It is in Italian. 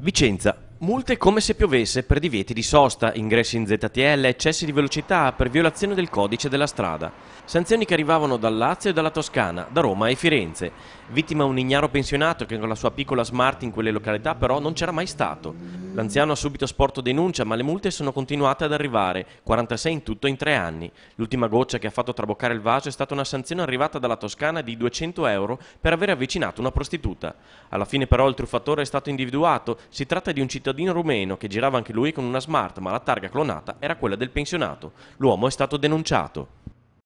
Vicenza. Multe come se piovesse per divieti di sosta, ingressi in ZTL, eccessi di velocità, per violazione del codice della strada. Sanzioni che arrivavano dal Lazio e dalla Toscana, da Roma e Firenze. Vittima un ignaro pensionato che con la sua piccola smart in quelle località però non c'era mai stato. L'anziano ha subito sporto denuncia, ma le multe sono continuate ad arrivare, 46 in tutto in tre anni. L'ultima goccia che ha fatto traboccare il vaso è stata una sanzione arrivata dalla Toscana di 200 euro per aver avvicinato una prostituta. Alla fine però il truffatore è stato individuato, si tratta di un cittadino rumeno che girava anche lui con una smart, ma la targa clonata era quella del pensionato. L'uomo è stato denunciato.